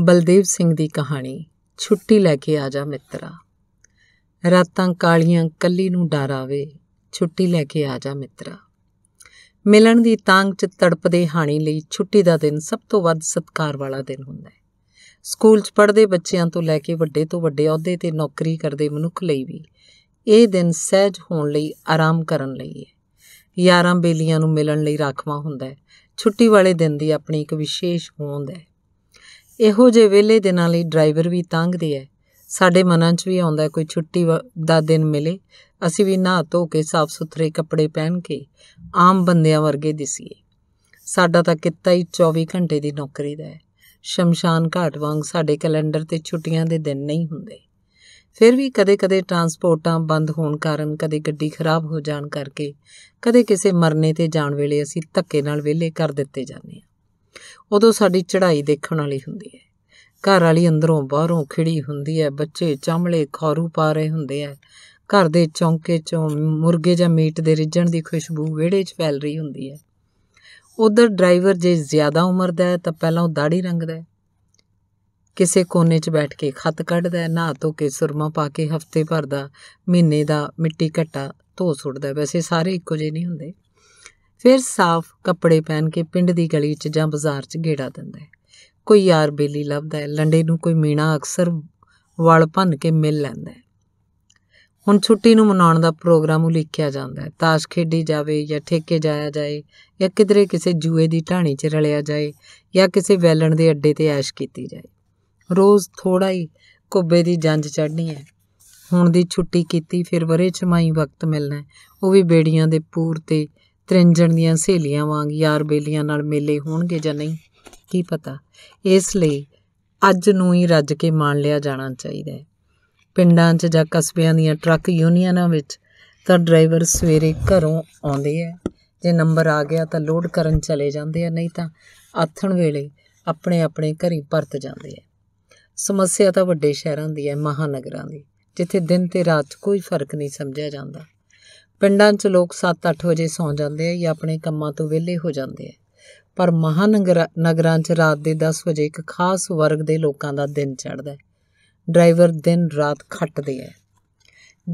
ਬਲਦੇਵ ਸਿੰਘ ਦੀ ਕਹਾਣੀ ਛੁੱਟੀ ਲੈ ਕੇ ਆ ਜਾ ਮਿੱਤਰਾ ਰਾਤਾਂ ਕਾਲੀਆਂ ਕੱਲੀ ਨੂੰ ਡਰਾਵੇ ਛੁੱਟੀ ਲੈ ਕੇ ਆ ਜਾ ਮਿੱਤਰਾ ਮਿਲਣ ਦੀ ਤਾਂਗ 'ਚ ਤੜਪਦੇ ਹਾਣੀ ਲਈ ਛੁੱਟੀ ਦਾ ਦਿਨ ਸਭ ਤੋਂ ਵੱਧ ਸਤਕਾਰ ਵਾਲਾ ਦਿਨ ਹੁੰਦਾ ਹੈ ਸਕੂਲ 'ਚ ਪੜ੍ਹਦੇ ਬੱਚਿਆਂ ਤੋਂ ਲੈ ਕੇ ਵੱਡੇ ਤੋਂ ਵੱਡੇ ਅਹੁਦੇ ਤੇ ਨੌਕਰੀ ਕਰਦੇ ਮਨੁੱਖ ਲਈ ਵੀ ਇਹ ਦਿਨ ਸਹਿਜ ਹੋਣ ਲਈ ਆਰਾਮ ਕਰਨ ਲਈ ਹੈ ਯਾਰਾਂ ਬੇਲੀਆਂ ਨੂੰ ਮਿਲਣ ਲਈ ਰਾਖਵਾ ਹੁੰਦਾ ਹੈ ਛੁੱਟੀ ਵਾਲੇ ਦਿਨ ਦੀ ਆਪਣੀ ਇੱਕ ਵਿਸ਼ੇਸ਼ ਹੋਂਦ ਹੈ ਇਹੋ ਜੇ ਵੇਲੇ ਦਿਨਾਂ ਲਈ ਡਰਾਈਵਰ ਵੀ ਤੰਗਦੇ ਐ ਸਾਡੇ ਮਨਾਂ 'ਚ ਵੀ ਆਉਂਦਾ ਕੋਈ ਛੁੱਟੀ ਦਾ ਦਿਨ ਮਿਲੇ ਅਸੀਂ ਵੀ ਨਹਾ ਧੋ ਕੇ ਸਾਫ਼ ਸੁਥਰੇ ਕੱਪੜੇ ਪਹਿਨ ਕੇ ਆਮ ਬੰਦਿਆਂ ਵਰਗੇ ਦਿਸੀਏ ਸਾਡਾ ਤਾਂ ਕਿੱਤਾ ਹੀ 24 ਘੰਟੇ ਦੀ ਨੌਕਰੀ ਦਾ ਹੈ ਸ਼ਮਸ਼ਾਨ ਘਾਟ ਵਾਂਗ ਸਾਡੇ ਕੈਲੰਡਰ ਤੇ ਛੁੱਟੀਆਂ ਦੇ ਦਿਨ ਨਹੀਂ ਹੁੰਦੇ ਫਿਰ ਵੀ ਕਦੇ-ਕਦੇ ਟਰਾਂਸਪੋਰਟਾਂ ਬੰਦ ਹੋਣ ਕਾਰਨ ਕਦੇ ਗੱਡੀ ਖਰਾਬ ਹੋ ਜਾਣ ਕਰਕੇ ਕਦੇ ਕਿਸੇ ਮਰਨੇ ਤੇ ਜਾਣ ਵੇਲੇ ਅਸੀਂ ਧੱਕੇ ਨਾਲ ਵਿਹਲੇ ਕਰ ਦਿੱਤੇ ਜਾਂਦੇ ਹਾਂ ਉਦੋਂ ਸਾਡੀ ਚੜ੍ਹਾਈ ਦੇਖਣ ਵਾਲੀ ਹੁੰਦੀ ਹੈ ਘਰ ਵਾਲੀ ਅੰਦਰੋਂ ਬਾਹਰੋਂ ਖਿੜੀ ਹੁੰਦੀ ਹੈ ਬੱਚੇ ਚਮਲੇ ਖਾਰੂ ਪਾ ਰਹੇ ਹੁੰਦੇ ਆ ਘਰ ਦੇ ਚੌਂਕੇ ਚੋਂ ਮੁਰਗੇ ਜਾਂ ਮੀਟ ਦੇ ਰਿੱਝਣ ਦੀ ਖੁਸ਼ਬੂ ਵਿਹੜੇ 'ਚ ਫੈਲ ਰਹੀ ਹੁੰਦੀ ਹੈ ਉਧਰ ਡਰਾਈਵਰ ਜੇ ਜ਼ਿਆਦਾ ਉਮਰ ਦਾ ਹੈ ਤਾਂ ਪਹਿਲਾਂ ਉਹ ਦਾੜੀ ਰੰਗਦਾ ਹੈ ਕਿਸੇ ਕੋਨੇ 'ਚ ਬੈਠ ਕੇ ਖੱਤ ਕੱਢਦਾ ਹੈ ਧੋ ਕੇ ਸੁਰਮਾ ਪਾ ਕੇ ਹਫਤੇ ਭਰ ਦਾ ਮਹੀਨੇ ਦਾ ਮਿੱਟੀ ਘਟਾ ਧੋ ਸੁੱਟਦਾ ਵੈਸੇ ਸਾਰੇ ਇੱਕੋ ਜਿਹੇ ਨਹੀਂ ਹੁੰਦੇ ਫਿਰ ਸਾਫ਼ ਕੱਪੜੇ ਪਹਿਨ ਕੇ ਪਿੰਡ ਦੀ ਗਲੀ 'ਚ ਜਾਂ ਬਾਜ਼ਾਰ 'ਚ ਘੇੜਾ ਦਿੰਦਾ ਹੈ ਕੋਈ ਯਾਰ ਬੇਲੀ ਲੱਭਦਾ ਹੈ ਲੰਡੇ ਨੂੰ ਕੋਈ ਮੀਣਾ ਅਕਸਰ ਵਲ ਭੰਨ ਕੇ ਮਿਲ ਲੈਂਦਾ ਹੈ ਹੁਣ ਛੁੱਟੀ ਨੂੰ ਮਨਾਉਣ ਦਾ ਪ੍ਰੋਗਰਾਮ ਉਲੀਕਿਆ ਜਾਂਦਾ ਹੈ ਤਾਸ਼ ਖੇਡੀ ਜਾਵੇ ਜਾਂ ਠੇਕੇ ਜਾਇਆ ਜਾਏ ਜਾਂ ਕਿਧਰੇ ਕਿਸੇ ਜੂਏ ਦੀ ਢਾਣੀ 'ਚ ਰਲਿਆ ਜਾਏ ਜਾਂ ਕਿਸੇ ਵੈਲਣ ਦੇ ਅੱਡੇ ਤੇ ਐਸ਼ ਕੀਤੀ ਜਾਏ ਰੋਜ਼ ਥੋੜਾ ਹੀ ਕੁੱਬੇ ਦੀ ਜੰਜ ਚੜ੍ਹਨੀ ਹੈ ਹੁਣ ਦੀ ਛੁੱਟੀ ਕੀਤੀ ਫਿਰ ਵਰੇ ਚਮਾਈ ਵਕਤ ਮਿਲਣਾ ਉਹ ਵੀ ਬੇੜੀਆਂ ਦੇ ਪੂਰ ਤੇ ਤ੍ਰਿੰਜਣ ਦੀਆਂ ਸਹੇਲੀਆਂ ਵਾਂਗ ਯਾਰ ਬੇਲੀਆਂ ਨਾਲ ਮੇਲੇ ਹੋਣਗੇ ਜਾਂ ਨਹੀਂ ਕੀ ਪਤਾ ਇਸ ਲਈ ਅੱਜ ਨੂੰ ਹੀ ਰੱਜ ਕੇ ਮਾਣ ਲਿਆ ਜਾਣਾ ਚਾਹੀਦਾ ਹੈ ਪਿੰਡਾਂ 'ਚ ਜਾਂ ਕਸਬਿਆਂ ਦੀਆਂ ਟਰੱਕ ਯੂਨੀਅਨਾਂ ਵਿੱਚ ਤਾਂ ਡਰਾਈਵਰ ਸਵੇਰੇ ਘਰੋਂ ਆਉਂਦੇ ਆ ਜੇ ਨੰਬਰ ਆ ਗਿਆ ਤਾਂ ਲੋਡ ਕਰਨ ਚਲੇ ਜਾਂਦੇ ਆ ਨਹੀਂ ਤਾਂ ਆਥਣ ਵੇਲੇ ਆਪਣੇ ਆਪਣੇ ਘਰੀ ਪਰਤ ਜਾਂਦੇ ਆ ਸਮੱਸਿਆ ਤਾਂ ਵੱਡੇ ਸ਼ਹਿਰਾਂ ਦੀ ਹੈ ਮਹਾਨਗਰਾਂ ਦੀ ਜਿੱਥੇ ਦਿਨ ਤੇ ਰਾਤ ਕੋਈ ਫਰਕ ਨਹੀਂ ਸਮਝਿਆ ਜਾਂਦਾ ਪਿੰਡਾਂ 'ਚ ਲੋਕ 7-8 ਵਜੇ ਸੌਂ ਜਾਂਦੇ ਆ ਜਾਂ ਆਪਣੇ ਕੰਮਾਂ ਤੋਂ ਵਿਹਲੇ ਹੋ ਜਾਂਦੇ ਆ ਪਰ ਮਹਾਨਗਰ ਨਗਰਾਂ 'ਚ ਰਾਤ ਦੇ 10 ਵਜੇ ਇੱਕ ਖਾਸ ਵਰਗ ਦੇ ਲੋਕਾਂ ਦਾ ਦਿਨ ਚੜਦਾ ਹੈ ਡਰਾਈਵਰ ਦਿਨ ਰਾਤ ਖੱਟਦੇ ਆ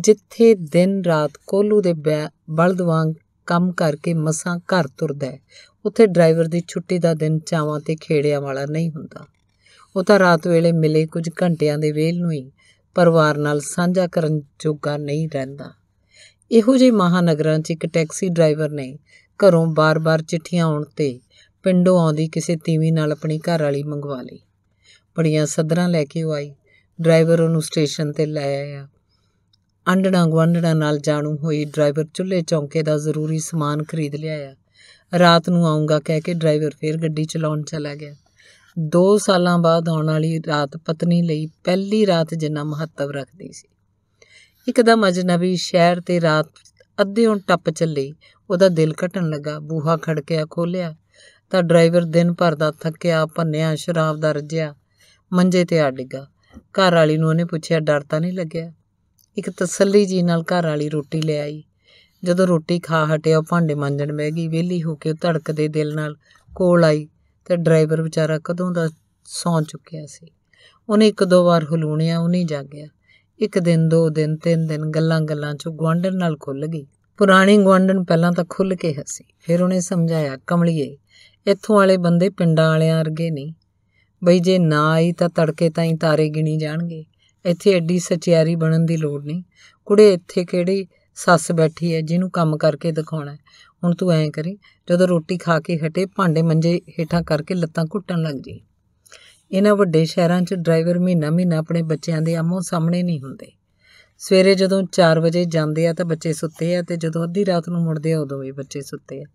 ਜਿੱਥੇ ਦਿਨ ਰਾਤ ਕੋਲੂ ਦੇ ਬਲਦ ਵਾਂਗ ਕੰਮ ਕਰਕੇ ਮਸਾਂ ਘਰ ਤੁਰਦਾ ਹੈ ਉੱਥੇ ਡਰਾਈਵਰ ਦੀ ਛੁੱਟੀ ਦਾ ਦਿਨ ਚਾਵਾਂ ਤੇ ਖੇੜਿਆਂ ਵਾਲਾ ਨਹੀਂ ਹੁੰਦਾ ਉਹ ਤਾਂ ਰਾਤ ਵੇਲੇ ਮਿਲੇ ਕੁਝ ਘੰਟਿਆਂ ਦੇ ਵੇਲ ਨੂੰ ਹੀ ਪਰਿਵਾਰ ਨਾਲ ਸਾਂਝਾ ਕਰਨ ਜੋਗਾ ਨਹੀਂ ਰਹਿੰਦਾ ਇਹੋ ਜਿਹੇ ਮਹਾਨਗਰਾਂ 'ਚ ਇੱਕ ਟੈਕਸੀ ਡਰਾਈਵਰ ਨੇ ਘਰੋਂ ਬਾਰ-ਬਾਰ ਚਿੱਠੀਆਂ ਆਉਣ ਤੇ ਪਿੰਡੋਂ ਆਉਂਦੀ ਕਿਸੇ ਤੀਵੀ ਨਾਲ ਆਪਣੀ ਘਰ ਵਾਲੀ ਮੰਗਵਾ ਲਈ ਬੜੀਆਂ ਸਦਰਾਂ ਲੈ ਕੇ ਉਹ ਆਈ ਡਰਾਈਵਰ ਉਹਨੂੰ ਸਟੇਸ਼ਨ ਤੇ ਲੈ ਆਇਆ ਅੰਡਣਾ ਗਵੰਡਣਾ ਨਾਲ ਜਾਣੂ ਹੋਈ ਡਰਾਈਵਰ ਚੁੱਲ੍ਹੇ ਚੌਂਕੇ ਦਾ ਜ਼ਰੂਰੀ ਸਮਾਨ ਖਰੀਦ ਲਿਆਇਆ ਰਾਤ ਨੂੰ ਆਉਂਗਾ ਕਹਿ ਕੇ ਡਰਾਈਵਰ ਫੇਰ ਗੱਡੀ ਚਲਾਉਣ ਚਲਾ ਗਿਆ 2 ਸਾਲਾਂ ਬਾਅਦ ਆਉਣ ਵਾਲੀ ਰਾਤ ਪਤਨੀ ਲਈ ਪਹਿਲੀ ਰਾਤ ਜਿੰਨਾ ਮਹੱਤਵ ਰੱਖਦੀ ਸੀ ਇੱਕਦਮ ਅਜਨਬੀ ਸ਼ਹਿਰ ਤੇ ਰਾਤ ਅੱਧੇ ਹੁਣ ਟੱਪ ਚੱਲੀ ਉਹਦਾ ਦਿਲ ਘਟਣ ਲੱਗਾ ਬੂਹਾ ਖੜਕਿਆ ਖੋਲਿਆ ਤਾਂ ਡਰਾਈਵਰ ਦਿਨ ਭਰ ਦਾ ਥੱਕਿਆ ਭੰਨਿਆ ਸ਼ਰਾਬ ਦਾ ਰਜਿਆ ਮੰਜੇ ਤੇ ਆ ਡਿੱਗਾ ਘਰ ਵਾਲੀ ਨੂੰ ਉਹਨੇ ਪੁੱਛਿਆ ਡਰ ਤਾਂ ਨਹੀਂ ਲੱਗਿਆ ਇੱਕ ਤਸੱਲੀ ਜੀ ਨਾਲ ਘਰ ਵਾਲੀ ਰੋਟੀ ਲੈ ਆਈ ਜਦੋਂ ਰੋਟੀ ਖਾ ਹਟਿਆ ਭਾਂਡੇ ਮਾਂਜਣ ਬਹਿ ਗਈ ਵਿਹਲੀ ਹੋ ਕੇ ਧੜਕਦੇ ਦਿਲ ਨਾਲ ਕੋਲ ਆਈ ਤੇ ਡਰਾਈਵਰ ਵਿਚਾਰਾ ਕਦੋਂ ਦਾ ਸੌਂ ਚੁੱਕਿਆ ਸੀ ਉਹਨੇ ਇੱਕ ਦੋ ਵਾਰ ਹਲੂਣਿਆ ਉਹ ਨਹੀਂ ਜਾਗਿਆ ਇੱਕ ਦਿਨ ਦੋ ਦਿਨ ਤਿੰਨ ਦਿਨ ਗੱਲਾਂ-ਗੱਲਾਂ 'ਚ ਗਵਾਂਡਨ ਨਾਲ ਖੁੱਲ ਗਈ ਪੁਰਾਣੀ ਗਵਾਂਡਨ ਪਹਿਲਾਂ ਤਾਂ ਖੁੱਲ ਕੇ ਹੱਸੀ ਫਿਰ ਉਹਨੇ ਸਮਝਾਇਆ ਕਮਲਿਏ ਇੱਥੋਂ ਵਾਲੇ ਬੰਦੇ ਪਿੰਡਾਂ ਵਾਲਿਆਂ ਵਰਗੇ ਨਹੀਂ ਬਈ ਜੇ ਨਾ ਆਈ ਤਾਂ ਤੜਕੇ ਤਾਂ ਹੀ ਤਾਰੇ ਗਿਣੀ ਜਾਣਗੇ ਇੱਥੇ ਐਡੀ ਸਚਿਆਰੀ ਬਣਨ ਦੀ ਲੋੜ ਨਹੀਂ ਕੁੜੇ ਇੱਥੇ ਕਿਹੜੀ ਸੱਸ ਬੈਠੀ ਐ ਜਿਹਨੂੰ ਕੰਮ ਕਰਕੇ ਦਿਖਾਉਣਾ ਹੁਣ ਤੂੰ ਐਂ ਕਰੀ ਜਦੋਂ ਰੋਟੀ ਖਾ ਕੇ ਹਟੇ ਭਾਂਡੇ ਮੰਜੇ ਹੇਠਾਂ ਕਰਕੇ ਲੱਤਾਂ ਘੁੱਟਣ ਲੱਗ ਜੀ ਇਹਨਾਂ ਵੱਡੇ ਸ਼ਹਿਰਾਂ 'ਚ ਡਰਾਈਵਰ ਮਹੀਨਾ-ਮਹੀਨਾ ਆਪਣੇ ਬੱਚਿਆਂ ਦੇ ਆਮੋ ਸਾਹਮਣੇ ਨਹੀਂ ਹੁੰਦੇ ਸਵੇਰੇ ਜਦੋਂ 4 ਵਜੇ ਜਾਂਦੇ ਆ ਤਾਂ ਬੱਚੇ ਸੁੱਤੇ ਆ ਤੇ ਜਦੋਂ ਅੱਧੀ ਰਾਤ ਨੂੰ ਮੁੜਦੇ ਆ ਉਦੋਂ ਵੀ ਬੱਚੇ ਸੁੱਤੇ ਆ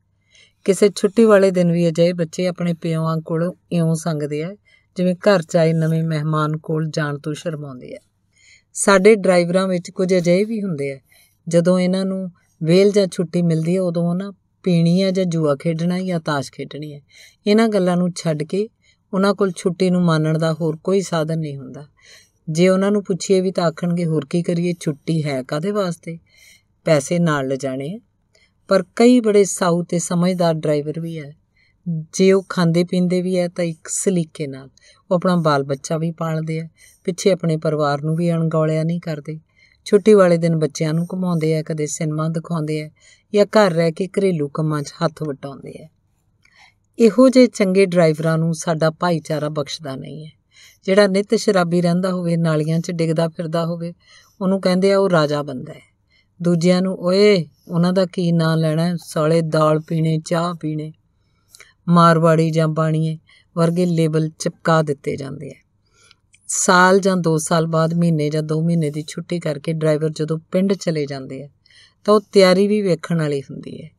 ਕਿਸੇ ਛੁੱਟੀ ਵਾਲੇ ਦਿਨ ਵੀ ਅਜਿਹੇ ਬੱਚੇ ਆਪਣੇ ਪਿਓਾਂ ਕੋਲ ਇਉਂ ਸੰਗਦੇ ਆ ਜਿਵੇਂ ਘਰ 'ਚ ਆਏ ਨਵੇਂ ਮਹਿਮਾਨ ਕੋਲ ਜਾਣ ਤੋਂ ਸ਼ਰਮਾਉਂਦੇ ਆ ਸਾਡੇ ਡਰਾਈਵਰਾਂ ਵਿੱਚ ਕੁਝ ਅਜਿਹੇ ਵੀ ਹੁੰਦੇ ਆ ਜਦੋਂ ਇਹਨਾਂ ਨੂੰ ਵੇਲ ਜਾਂ ਛੁੱਟੀ ਮਿਲਦੀ ਹੈ ਉਦੋਂ ਉਹਨਾਂ ਪੀਣੀ ਆ ਜਾਂ ਜੂਆ ਖੇਡਣਾ ਜਾਂ ਤਾਸ਼ ਖੇਡਣੀ ਹੈ ਇਹਨਾਂ ਗੱਲਾਂ ਨੂੰ ਛੱਡ ਕੇ ਉਹਨਾਂ ਕੋਲ ਛੁੱਟੀ ਨੂੰ ਮਾਨਣ ਦਾ ਹੋਰ ਕੋਈ ਸਾਧਨ ਨਹੀਂ ਹੁੰਦਾ ਜੇ ਉਹਨਾਂ ਨੂੰ ਪੁੱਛੀਏ ਵੀ ਤਾਂ ਆਖਣਗੇ ਹੋਰ ਕੀ ਕਰੀਏ ਛੁੱਟੀ ਹੈ ਕਾਦੇ ਵਾਸਤੇ ਪੈਸੇ ਨਾਲ ਲਿਜਾਣੇ ਪਰ ਕਈ ਬੜੇ ਸਾਊ ਤੇ ਸਮਝਦਾਰ ਡਰਾਈਵਰ ਵੀ ਹੈ ਜੇ ਉਹ ਖਾਂਦੇ ਪੀਂਦੇ ਵੀ ਹੈ ਤਾਂ ਇੱਕ ਸਲੀਕੇ ਨਾਲ ਉਹ ਆਪਣਾ ਬਾਲ ਬੱਚਾ ਵੀ ਪਾਲਦੇ ਆ ਪਿੱਛੇ ਆਪਣੇ ਪਰਿਵਾਰ ਨੂੰ ਵੀ ਅਣਗੌਲਿਆ ਨਹੀਂ ਕਰਦੇ ਛੁੱਟੀ ਵਾਲੇ ਦਿਨ ਬੱਚਿਆਂ ਨੂੰ ਘੁਮਾਉਂਦੇ ਆ ਕਦੇ ਸਿਨੇਮਾ ਦਿਖਾਉਂਦੇ ਆ ਜਾਂ ਘਰ ਰਹਿ ਕੇ ਘਰੇਲੂ ਕੰਮਾਂ 'ਚ ਹੱਥ ਵਟਾਉਂਦੇ ਆ ਇਹੋ ਜਿਹੇ ਚੰਗੇ ਡਰਾਈਵਰਾਂ ਨੂੰ ਸਾਡਾ ਭਾਈਚਾਰਾ ਬਖਸ਼ਦਾ ਨਹੀਂ ਹੈ ਜਿਹੜਾ ਨਿਤ ਸ਼ਰਾਬੀ ਰਹਿੰਦਾ ਹੋਵੇ ਨਾਲੀਆਂ 'ਚ ਡਿੱਗਦਾ ਫਿਰਦਾ ਹੋਵੇ ਉਹਨੂੰ ਕਹਿੰਦੇ ਆ ਉਹ ਰਾਜਾ ਬੰਦਾ ਹੈ ਦੂਜਿਆਂ ਨੂੰ ਓਏ ਉਹਨਾਂ ਦਾ ਕੀ ਨਾਂ ਲੈਣਾ ਸਾਲੇ ਦਾਲ ਪੀਣੇ ਚਾਹ ਪੀਣੇ ਮਾਰਵਾੜੀ ਜਾਂ ਬਾਣੀਏ ਵਰਗੇ ਲੇਬਲ ਚਿਪਕਾ ਦਿੱਤੇ ਜਾਂਦੇ ਆ ਸਾਲ ਜਾਂ 2 ਸਾਲ ਬਾਅਦ ਮਹੀਨੇ ਜਾਂ 2 ਮਹੀਨੇ ਦੀ ਛੁੱਟੀ ਕਰਕੇ ਡਰਾਈਵਰ ਜਦੋਂ ਪਿੰਡ ਚਲੇ ਜਾਂਦੇ ਆ ਤਾਂ ਉਹ ਤਿਆਰੀ ਵੀ ਵੇਖਣ ਵਾਲੀ ਹੁੰਦੀ ਹੈ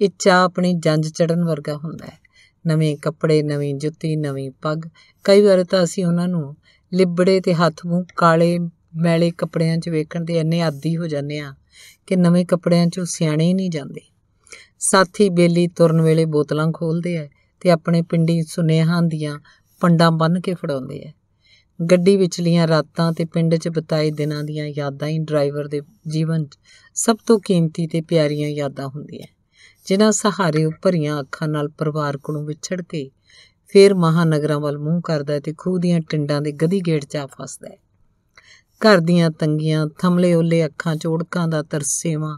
ਇਹ ਚਾਹ ਆਪਣੀ ਜੰਜ ਚੜਨ ਵਰਗਾ ਹੁੰਦਾ ਹੈ ਨਵੇਂ ਕੱਪੜੇ ਨਵੀਂ ਜੁੱਤੀ ਨਵੀਂ ਪੱਗ ਕਈ ਵਾਰ ਤਾਂ ਅਸੀਂ ਉਹਨਾਂ ਨੂੰ ਲਿਬੜੇ ਤੇ ਹੱਥ ਮੂੰਹ ਕਾਲੇ ਮੈਲੇ ਕੱਪੜਿਆਂ 'ਚ ਵੇਖਣ ਦੇ ਇੰਨੇ ਆਦੀ ਹੋ ਜਾਂਦੇ ਆ ਕਿ ਨਵੇਂ ਕੱਪੜਿਆਂ 'ਚੋਂ ਸਿਆਣੇ ਨਹੀਂ ਜਾਂਦੇ ਸਾਥੀ ਬੇਲੀ ਤੁਰਨ ਵੇਲੇ ਬੋਤਲਾਂ ਖੋਲਦੇ ਐ ਤੇ ਆਪਣੇ ਪਿੰਡੀ ਸੁਨੇਹਾਂ ਦੀਆਂ ਪੰਡਾਂ ਬੰਨ ਕੇ ਫੜਾਉਂਦੇ ਐ ਗੱਡੀ ਵਿਚਲੀਆਂ ਰਾਤਾਂ ਤੇ ਪਿੰਡ 'ਚ ਬਿਤਾਏ ਦਿਨਾਂ ਦੀਆਂ ਯਾਦਾਂ ਹੀ ਡਰਾਈਵਰ ਦੇ ਜੀਵਨ 'ਚ ਸਭ ਤੋਂ ਕੀਮਤੀ ਤੇ ਪਿਆਰੀਆਂ ਯਾਦਾਂ ਹੁੰਦੀਆਂ ਜਿਨ੍ਹਾਂ ਸਹਾਰੇ ਉੱਪਰੀਆਂ ਅੱਖਾਂ ਨਾਲ ਪਰਿਵਾਰ ਕੋਲੋਂ ਵਿਛੜ ਕੇ ਫੇਰ ਮਹਾਨਗਰਾਂ ਵੱਲ ਮੂੰਹ ਕਰਦਾ ਤੇ ਖੂਹ ਦੀਆਂ ਟਿੰਡਾਂ ਦੇ ਗਦੀ ਗੇੜ 'ਚ ਆ ਫਸਦਾ ਹੈ ਘਰ ਦੀਆਂ ਤੰਗੀਆਂ ਥਮਲੇ ਉੱਲੇ ਅੱਖਾਂ ਚੋੜਕਾਂ ਦਾ ਤਰਸੇਵਾ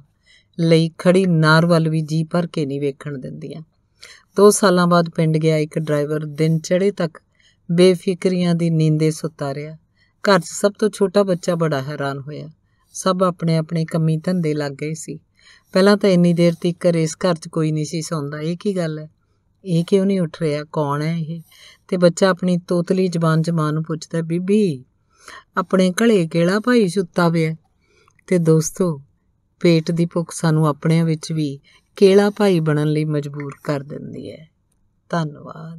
ਲਈ ਖੜੀ ਨਾਰ ਵੱਲ ਵੀ ਜੀ ਭਰ ਕੇ ਨਹੀਂ ਵੇਖਣ ਦਿੰਦੀਆਂ ਦੋ ਸਾਲਾਂ ਬਾਅਦ ਪਿੰਡ ਗਿਆ ਇੱਕ ਡਰਾਈਵਰ ਦਿਨ ਚੜੇ ਤੱਕ ਬੇਫਿਕਰੀਆਂ ਦੀ ਨੀਂਦੇ ਸੁੱਤਾ ਰਿਹਾ ਘਰ 'ਚ ਸਭ ਤੋਂ ਛੋਟਾ ਬੱਚਾ ਬੜਾ ਹੈਰਾਨ ਹੋਇਆ ਸਭ ਆਪਣੇ ਆਪਣੇ ਕੰਮੀ ਧੰਦੇ ਲੱਗ ਗਏ ਸੀ ਪਹਿਲਾਂ ਤਾਂ ਇੰਨੀ ਦੇਰ ਤੱਕ ਇਸ ਘਰ 'ਚ ਕੋਈ ਨਹੀਂ ਸੀ ਸੌਂਦਾ ਇਹ ਕੀ ਗੱਲ ਹੈ ਇਹ ਕਿਉਂ ਨਹੀਂ ਉੱਠ ਰਿਹਾ ਕੌਣ ਹੈ ਇਹ ਤੇ ਬੱਚਾ ਆਪਣੀ ਤੋਤਲੀ ਜ਼ਬਾਨ 'ਚ ਮਾਂ ਨੂੰ ਪੁੱਛਦਾ ਬੀਬੀ ਆਪਣੇ ਘਲੇ ਕਿਹੜਾ ਭਾਈ ਸੁੱਤਾ ਪਿਆ ਤੇ ਦੋਸਤੋ ਪੇਟ ਦੀ ਭੁੱਖ ਸਾਨੂੰ ਆਪਣਿਆਂ ਵਿੱਚ ਵੀ ਕੇਲਾ ਭਾਈ ਬਣਨ ਲਈ ਮਜਬੂਰ ਕਰ ਦਿੰਦੀ ਹੈ ਧੰਨਵਾਦ